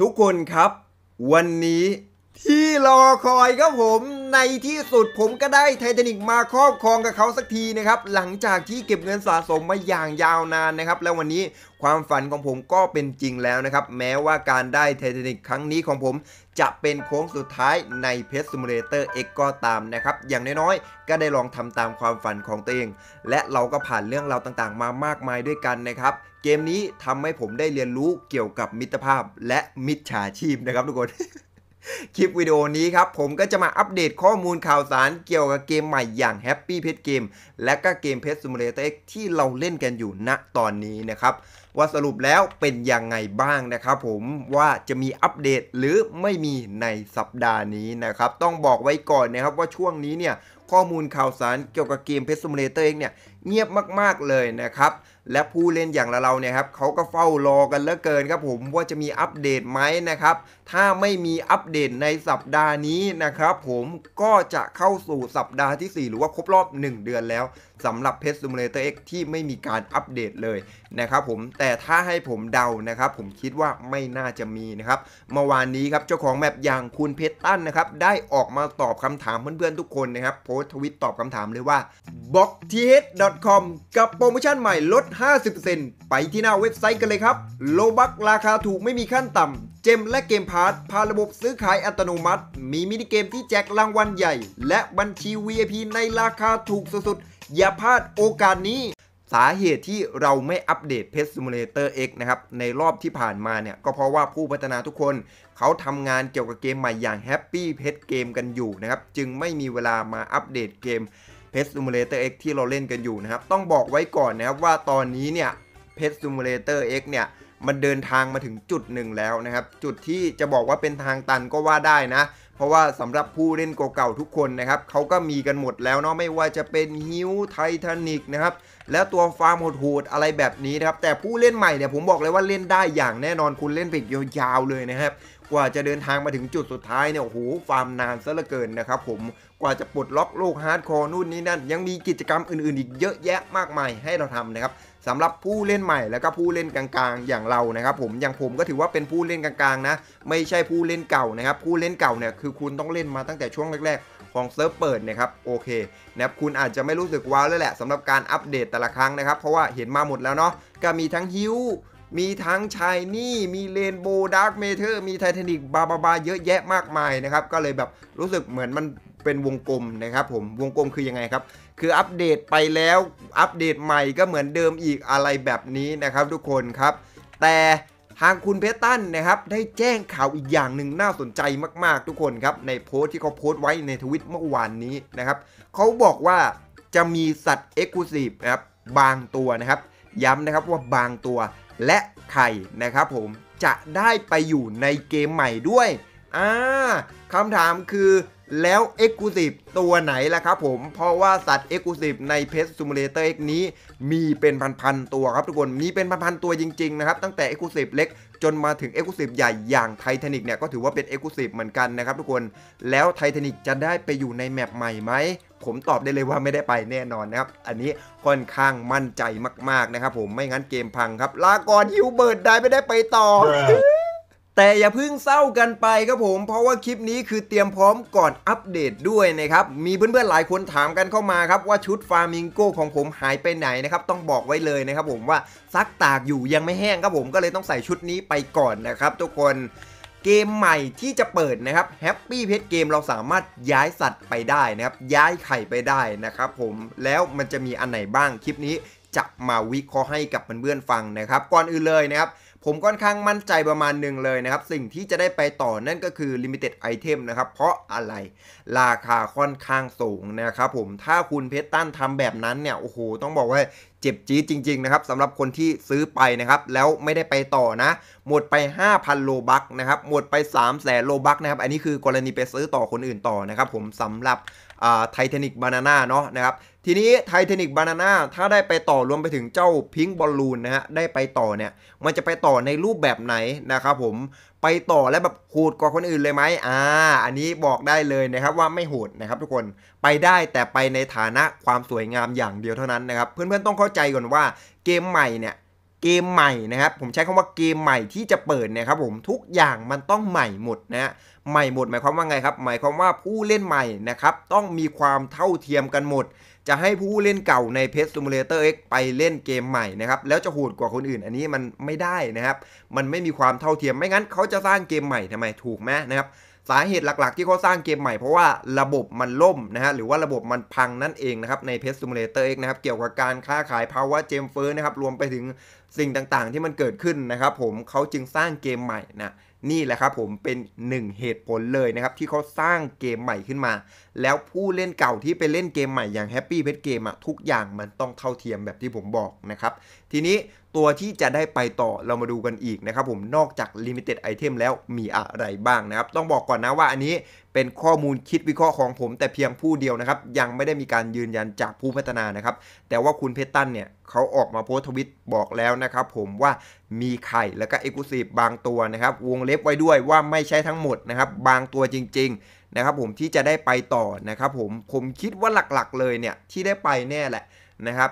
ทุกคนครับ วันนี้ที่รอคอยครับผม ในที่สุดผมก็ได้ไททานิกมาครอบครองกับเขาสักทีนะครับหลังจากที่เก็บเงินสะสมมาอย่างยาวนานนะครับแล้ววันนี้ความฝันของผมก็เป็นจริงแล้วนะครับแม้ว่าการได้ไททานิกครั้งนี้ของผม จะเป็นโค้งสุดท้ายในเพจซูมูเลเตอร์เอ็กก็ตามนะครับอย่างน้อยๆก็ได้ลองทำตามความฝันของตัวเองและเราก็ผ่านเรื่องราวต่างๆ มามากมายด้วยกันนะครับเกมนี้ทำให้ผมได้เรียนรู้เกี่ยวกับมิตรภาพและมิจฉาชีพนะครับ ทุกคนคลิปวิดีโอนี้ครับผมก็จะมาอัปเดตข้อมูลข่าวสารเกี่ยวกับเกมใหม่อย่าง Happy Pet Game และก็เกม Pet Simulator X ที่เราเล่นกันอยู่ณตอนนี้นะครับว่าสรุปแล้วเป็นยังไงบ้างนะครับ ผมว่าจะมีอัปเดตหรือไม่มีในสัปดาห์นี้นะครับต้องบอกไว้ก่อนนะครับว่าช่วงนี้เนี่ยข้อมูลข่าวสารเกี่ยวกับเกม Pet Simulator X เนี่ยเงียบมากๆเลยนะครับและผู้เล่นอย่างเราเนี่ยครับเขาก็เฝ้ารอกันเหลือเกินครับผมว่าจะมีอัปเดตไหมนะครับ ถ้าไม่มีอัปเดตในสัปดาห์นี้นะครับ ผมก็จะเข้าสู่สัปดาห์ที่ 4 หรือว่าครบรอบ 1 เดือนแล้วสำหรับ Pet Simulator X ที่ไม่มีการอัปเดตเลยนะครับผม แต่ถ้าให้ผมเดานะครับ ผมคิดว่าไม่น่าจะมีนะครับ เมื่อวานนี้ครับเจ้าของแมปอย่างคุณเพชรตั้นนะครับ ได้ออกมาตอบคำถามเพื่อนๆทุกคนนะครับโพสทวิตตอบคำถามเลยว่า b l o c k t h c o m กับโปรโมชั่นใหม่ลด 50%ไปที่หน้าเว็บไซต์กันเลยครับ โลบักราคาถูกไม่มีขั้นต่ำ เจมและเกมพาร์ทพาระบบซื้อขายอัตโนมัติ มีมินิเกมที่แจกรางวัลใหญ่ และบัญชี VIP ในราคาถูกสุดอย่าพลาดโอกาสนี้ สาเหตุที่เราไม่อัปเดต Pet Simulator X นะครับในรอบที่ผ่านมาเนี่ยก็เพราะว่าผู้พัฒนาทุกคนเขาทำงานเกี่ยวกับเกมใหม่อย่าง Happy Pet Game กันอยู่นะครับจึงไม่มีเวลามาอัปเดตเกม Pet Simulator X ที่เราเล่นกันอยู่นะครับต้องบอกไว้ก่อนนะครับว่าตอนนี้เนี่ย Pet Simulator X เนี่ยมันเดินทางมาถึงจุดหนึ่งแล้วนะครับ จุดที่จะบอกว่าเป็นทางตันก็ว่าได้นะเพราะว่าสำหรับผู้เล่นเก่าๆทุกคนนะครับ เขาก็มีกันหมดแล้วเนาะไม่ว่าจะเป็นฮิวไททานิกนะครับแล้วตัวฟาร์มโหดๆอะไรแบบนี้นะครับ แต่ผู้เล่นใหม่เนี่ยผมบอกเลยว่าเล่นได้อย่างแน่นอนคุณเล่นไปยาวๆเลยนะครับกว่าจะเดินทางมาถึงจุดสุดท้ายเนี่ยโอ้โหฟาร์มนานซะเหลือเกินนะครับผมกว่าจะปลดล็อกโลกฮาร์ดคอร์นู่นนี่นั่นยังมีกิจกรรมอื่นๆ อีกเยอะแยะมากมายให้เราทำนะครับสำหรับผู้เล่นใหม่แล้วก็ผู้เล่นกลางๆ อย่างเรานะครับผมอย่างผมก็ถือว่าเป็นผู้เล่นกลางๆนะไม่ใช่ผู้เล่นเก่านะครับผู้เล่นเก่าเนี่ยคือคุณต้องเล่นมาตั้งแต่ช่วงแรกของเซิร์ฟเปิดนะครับโอเคนะครับคุณอาจจะไม่รู้สึกว้าวแล้วแหละสำหรับการอัปเดตแต่ละครั้งนะครับ เพราะว่าเห็นมาหมดแล้วเนาะก็มีทั้งฮิวมีทั้งชายนี่ มีเลนโบดาร์กเมเทอร์ มีไททานิกบาบาบาเยอะแยะมากมายนะครับ ก็เลยแบบรู้สึกเหมือนมันเป็นวงกลมนะครับผม วงกลมคือยังไงครับ คืออัปเดตไปแล้ว อัปเดตใหม่ก็เหมือนเดิมอีกอะไรแบบนี้นะครับทุกคนครับ แต่ทางคุณเพตันนะครับได้แจ้งข่าวอีกอย่างหนึ่งน่าสนใจมากๆ ทุกคนครับ ในโพสต์ที่เขาโพสต์ไว้ในทวิตเมื่อวานนี้นะครับเขาบอกว่าจะมีสัตว์เอ็กซ์คลูซีฟนะครับบางตัวนะครับ ย้ำนะครับว่าบางตัวและใครนะครับผมจะได้ไปอยู่ในเกมใหม่ด้วยอ่าคำถามคือแล้ว e x c l u s i v e ตัวไหนล่ะครับผมเพราะว่าสัตว์ e x c l u s i v e ในเพ p e เ s i m u เ a t o r X นี้ มีเป็นพันๆตัวครับ ทุกคนมีเป็นพันๆตัวจริงๆนะครับตั้งแต่ e x c l u s i v e เล็กจนมาถึง e x c l u s i v e ใหญ่อย่างไททานิกเนี่ยก็ถือว่าเป็น e x c l u s i v e เหมือนกันนะครับทุกคนแล้วไททานิกจะได้ไปอยู่ในแมปใหม่ไหมผมตอบได้เลยว่าไม่ได้ไปแน่นอนนะครับ อันนี้ค่อนข้างมั่นใจมาก ๆ นะครับผมไม่งั้นเกมพังครับลาก่อนฮิวเบิร์ดได้ไม่ได้ไปต่อ แต่อย่าเพิ่งเศร้ากันไปครับผม เพราะว่าคลิปนี้คือเตรียมพร้อมก่อนอัปเดตด้วยนะครับมีเพื่อนๆหลายคนถามกันเข้ามาครับว่าชุดฟาร์มิงโกของผมหายไปไหนนะครับต้องบอกไว้เลยนะครับผมว่าซักตากอยู่ยังไม่แห้งครับผมก็เลยต้องใส่ชุดนี้ไปก่อนนะครับทุกคนเกมใหม่ที่จะเปิดนะครับแฮปปี้เพจเกมเราสามารถย้ายสัตว์ไปได้นะครับย้ายไข่ไปได้นะครับผมแล้วมันจะมีอันไหนบ้างคลิปนี้จะมาวิเคราะห์ให้กับเพื่อนๆฟังนะครับ ก่อนอื่นเลยนะครับผมค่อนข้างมั่นใจประมาณหนึ่งเลยนะครับสิ่งที่จะได้ไปต่อนั่นก็คือ Limited Item นะครับเพราะอะไรราคาค่อนข้างสูงนะครับผมถ้าคุณเพชรตั้นทำแบบนั้นเนี่ยโอ้โหต้องบอกว่าเจ็บจี๊ดจริงๆนะครับสำหรับคนที่ซื้อไปนะครับแล้วไม่ได้ไปต่อนะ หมดไป 5,000 โลบักนะครับหมดไป 3 0 0แสนโลบักนะครับอันนี้คือกรณีไปซื้อต่อคนอื่นต่อนะครับผมสำหรับไทเทนิกบานาน่าเนาะนะครับทีนี้ไทเทนิกบานาน่าถ้าได้ไปต่อรวมไปถึงเจ้าพิงค์บอลลูนนะฮะได้ไปต่อเนี่ยมันจะไปต่อในรูปแบบไหนนะครับผมไปต่อแล้วแบบโหดกว่าคนอื่นเลยไหมอ่าอันนี้บอกได้เลยนะครับว่าไม่โหดนะครับ ทุกคนไปได้แต่ไปในฐานะความสวยงามอย่างเดียวเท่านั้นนะครับเพื่อนๆต้องเข้าใจก่อนว่าเกมใหม่เนี่ยเกมใหม่นะครับผมใช้คำว่าเกมใหม่ที่จะเปิดนะครับ ผมทุกอย่างมันต้องใหม่หมดนะฮะใหม่หมด หมายความว่าไงครับหมายความว่าผู้เล่นใหม่นะครับต้องมีความเท่าเทียมกันหมด จะให้ผู้เล่นเก่าในเพ p e s s i m u เอ t o r X ไปเล่นเกมใหม่นะครับแล้วจะโหดกว่าคนอื่น อันนี้มันไม่ได้นะครับ มันไม่มีความเท่าเทียมไม่งั้น เขาจะสร้างเกมใหม่ทำไมถูกไหมนะครับสาเหตุหลัก ๆที่เขาสร้างเกมใหม่ เพราะว่าระบบมันล่มนะฮะหรือว่าระบบมันพังนั่นเองนะครับในเพูมเลเตอร์เอ็กนะครับเกี่ยวกับการค้าขายภาวะเจมเฟอร์นะครับรวมไปถึงสิ่งต่างๆ ที่มันเกิดขึ้นนะครับผมเขาจึงสร้างเกมใหม่นะนี่แหละครับผมเป็น1เหตุผลเลยนะครับที่เขาสร้างเกมใหม่ขึ้นมาแล้วผู้เล่นเก่าที่ไปเล่นเกมใหม่อย่างแฮปปี้เพจเกมอะทุกอย่างมันต้องเท่าเทียมแบบที่ผมบอกนะครับทีนี้ตัวที่จะได้ไปต่อเรามาดูกันอีกนะครับ ผมนอกจาก Limited Item แล้วมีอะไรบ้างนะครับต้องบอกก่อนนะว่าอันนี้เป็นข้อมูลคิดวิเคราะห์ของผมแต่เพียงผู้เดียวนะครับ ยังไม่ได้มีการยืนยันจากผู้พัฒนานะครับแต่ว่าคุณเพชรตันเนี่ยเขาออกมาโพสทวิตบอกแล้วนะครับผมว่ามีไข่แล้วก็เอกุสีบางตัวนะครับวงเล็บไว้ด้วยว่าไม่ใช่ทั้งหมดนะครับบางตัวจริงๆนะครับผมที่จะได้ไปต่อนะครับผมผมคิดว่าหลักๆเลยเนี่ยที่ได้ไปแน่แหละนะครับ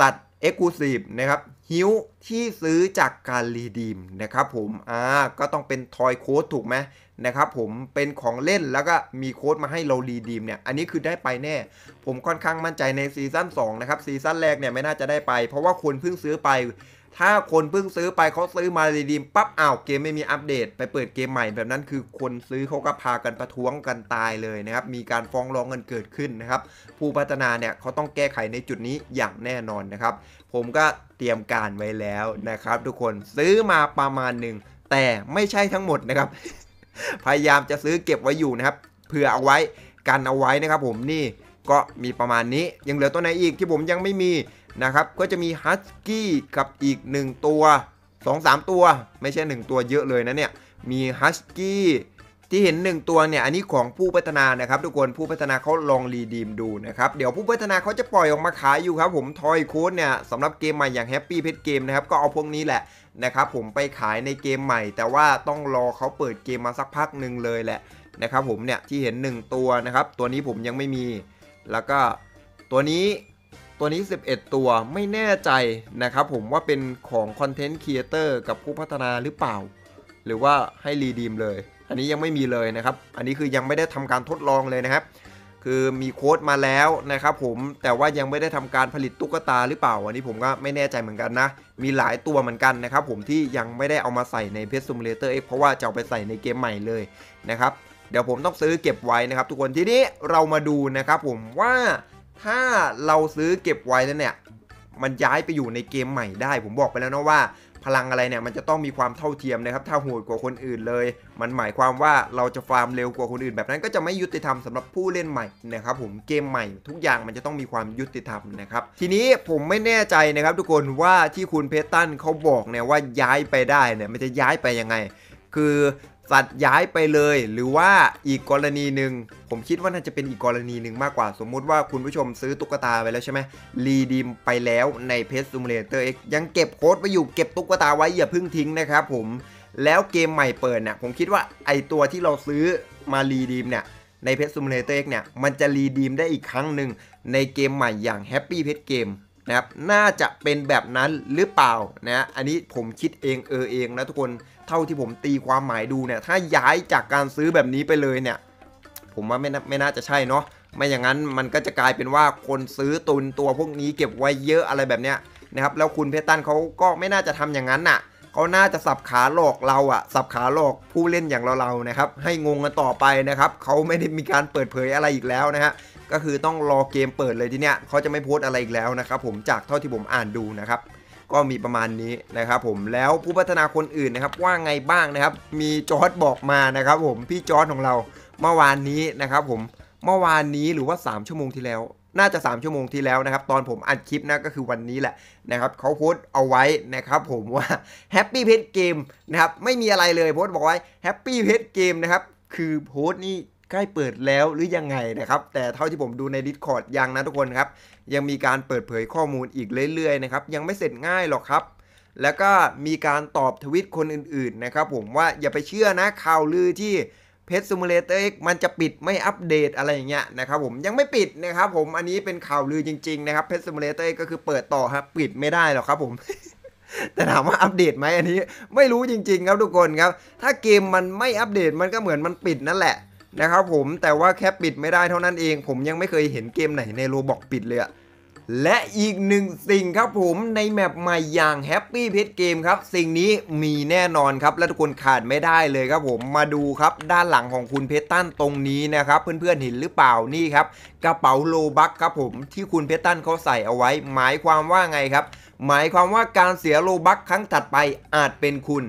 สัตว์เอ็กซ์คลูซีฟนะครับฮิวที่ซื้อจากการรีดีมนะครับผมอ่าก็ต้องเป็นทอยโค้ดถูกไหมนะครับผมเป็นของเล่นแล้วก็มีโค้ดมาให้เรารีดีมเนี่ยอันนี้คือได้ไปแน่ ผมค่อนข้างมั่นใจในซีซั่น2นะครับซีซั่นแรกเนี่ยไม่น่าจะได้ไป เพราะว่าคนเพิ่งซื้อไปถ้าคนเพิ่งซื้อไปเขาซื้อมาดีดีมปั๊บอ้าวเกมไม่มีอัปเดต ไปเปิดเกมใหม่แบบนั้นคือคนซื้อเขาก็พากันประท้วงกันตายเลยนะครับ มีการฟ้องร้องกันเกิดขึ้นนะครับ ผู้พัฒนาเนี่ยเขาต้องแก้ไขในจุดนี้อย่างแน่นอนนะครับ ผมก็เตรียมการไว้แล้วนะครับ ทุกคนซื้อมาประมาณหนึ่ง แต่ไม่ใช่ทั้งหมดนะครับ พยายามจะซื้อเก็บไว้อยู่นะครับเผื่อเอาไว้กันเอาไว้นะครับ ผมนี่ก็มีประมาณนี้ ยังเหลือตัวไหนอีกที่ผมยังไม่มีนะครับ ก็จะมีฮัสกี้กับอีก 1 ตัว 2-3 ตัว ไม่ใช่ 1 ตัวเยอะเลยนะเนี่ย มีฮัสกี้ที่เห็น 1 ตัวเนี่ย อันนี้ของผู้พัฒนานะครับ ทุกคน ผู้พัฒนาเขาลองรีดีมดูนะครับ เดี๋ยวผู้พัฒนาเขาจะปล่อยออกมาขายอยู่ครับ ผม ทอยโค้ดเนี่ยสำหรับเกมใหม่อย่างแฮปปี้เพจเกมนะครับ ก็เอาพวกนี้แหละนะครับผมไปขายในเกมใหม่ แต่ว่าต้องรอเขาเปิดเกมมาสักพักหนึ่งเลยแหละนะครับผมเนี่ยที่เห็น1ตัวนะครับ ตัวนี้ผมยังไม่มีแล้วก็ตัวนี้ตัวนี้ 11 ตัวไม่แน่ใจนะครับ ผมว่าเป็นของคอนเทนต์ครีเอเตอร์กับผู้พัฒนาหรือเปล่า หรือว่าให้รีดีมเลย อันนี้ยังไม่มีเลยนะครับ อันนี้คือยังไม่ได้ทำการทดลองเลยนะครับ คือมีโค้ดมาแล้วนะครับ ผมแต่ว่ายังไม่ได้ทำการผลิตตุ๊กตาหรือเปล่า อันนี้ผมก็ไม่แน่ใจเหมือนกันนะ มีหลายตัวเหมือนกันนะครับผมที่ยังไม่ได้เอามาใส่ในเพจซูมเลเตอร์เเพราะว่าจะเอาไปใส่ในเกมใหม่เลยนะครับเดี๋ยวผมต้องซื้อเก็บไว้นะครับทุกคนทีนี้เรามาดูนะครับ ผมว่าถ้าเราซื้อเก็บไว้แล้วเนี่ยมันย้ายไปอยู่ในเกมใหม่ได้ ผมบอกไปแล้วนะว่าพลังอะไรเนี่ยมันจะต้องมีความเท่าเทียมนะครับถ้าโหดกว่าคนอื่นเลย มันหมายความว่าเราจะฟาร์มเร็วกว่าคนอื่น แบบนั้น ก็จะไม่ยุติธรรมสำหรับผู้เล่นใหม่นะครับผมเกมใหม่ ทุกอย่างมันจะต้องมีความยุติธรรมนะครับทีนี้ผมไม่แน่ใจนะครับทุกคนว่าที่คุณเพตันเขาบอกเนี่ยว่าย้ายไปได้เนี่ยมันจะย้ายไปยังไง คือสัตว์ย้ายไปเลย หรือว่าอีกกรณีหนึ่งผมคิดว่าน่าจะเป็นอีกกรณีหนึ่งมากกว่า สมมุติว่าคุณผู้ชมซื้อตุ๊กตาไปแล้วใช่ไหมรีดีมไปแล้วในเพจซูมเลเตอร์เอ็กยังเก็บโค้ดไว้อยู่เก็บตุ๊กตาไว้ อย่าเพิ่งทิ้งนะครับผม แล้วเกมใหม่เปิดเนี่ย ผมคิดว่าไอตัวที่เราซื้อมารีดีมเนี่ย ในเพจซูมเลเตอร์เอ็กเนี่ย มันจะรีดีมได้อีกครั้งหนึ่งในเกมใหม่อย่างแฮปปี้เพจเกมนะครับน่าจะเป็นแบบนั้นหรือเปล่านะอันนี้ผมคิดเองเออเองนะทุกคน เท่าที่ผมตีความหมายดูเนี่ย ถ้าย้ายจากการซื้อแบบนี้ไปเลยเนี่ย ผมว่าไม่ไม่น่าจะใช่เนาะ ไม่อย่างนั้นมันก็จะกลายเป็นว่าคนซื้อตุนตัวพวกนี้เก็บไว้เยอะอะไรแบบเนี้ยนะครับ แล้วคุณเพตันเขาก็ไม่น่าจะทำอย่างนั้นน่ะเขาน่าจะสับขาหลอกเราอะสับขาหลอกผู้เล่นอย่างเราเรานะครับ ให้งงกันต่อไปนะครับ เขาไม่ได้มีการเปิดเผยอะไรอีกแล้วนะฮะ ก็คือต้องรอเกมเปิดเลยทีเนี้ยเขาจะไม่โพสอะไรอีกแล้วนะครับผม จากเท่าที่ผมอ่านดูนะครับ ก็มีประมาณนี้นะครับ ผม แล้วผู้พัฒนาคนอื่นนะครับว่าไงบ้างนะครับ มีจอร์ดบอกมานะครับ ผม พี่จอร์ดของเรา เมื่อวานนี้นะครับ ผม เมื่อวานนี้หรือว่า3ชั่วโมงที่แล้วน่าจะ 3 ชั่วโมงที่แล้วนะครับตอนผมอัดคลิปนะก็คือวันนี้แหละนะครับเขาโพสต์เอาไว้นะครับผมว่าแฮปปี้เพจเกมนะครับไม่มีอะไรเลยโพสต์บอกไว้แฮปปี้เพจเกมนะครับ คือโพสต์นี่ใกล้เปิดแล้วหรือยังไงนะครับแต่เท่าที่ผมดูใน Discord ยังนะทุกคนครับยังมีการเปิดเผยข้อมูลอีกเรื่อยๆนะครับยังไม่เสร็จง่ายหรอกครับ แล้วก็มีการตอบทวิตคนอื่นๆ นะครับผมว่าอย่าไปเชื่อนะข่าวลือที่เพจซูมเลเตอร์มันจะปิดไม่อัปเดตอะไรอย่างเงี้ยนะครับผมยังไม่ปิดนะครับผมอันนี้เป็นข่าวลือจริง ๆนะครับเพจซูมเลเตอร์ก็คือเปิดต่อครับปิดไม่ได้หรอกครับ ผม แต่ถามว่าอัปเดตไหมอันนี้ ไม่รู้จริงๆครับทุกคนครับ ถ้าเกมมันไม่อัปเดตมันก็เหมือนมันปิดนั่นแหละนะครับผมแต่ว่าแค่ปิดไม่ได้เท่านั้นเอง ผมยังไม่เคยเห็นเกมไหนในโรบอกปิดเลยอะและอีกหนึ่งสิ่งครับผมในแมปใหม่อย่างแฮปปี้เพจเกมครับ สิ่งนี้มีแน่นอนครับ และทุกคนขาดไม่ได้เลยครับผมมาดูครับด้านหลังของคุณเพตั้นตรงนี้นะครับ เพื่อนๆเห็นหรือเปล่านี่ครับ กระเป๋าโลบักครับผม ที่คุณเพตั้นเขาใส่เอาไว้ หมายความว่าไงครับ หมายความว่าการเสียโลบักครั้งถัดไปอาจเป็นคุณ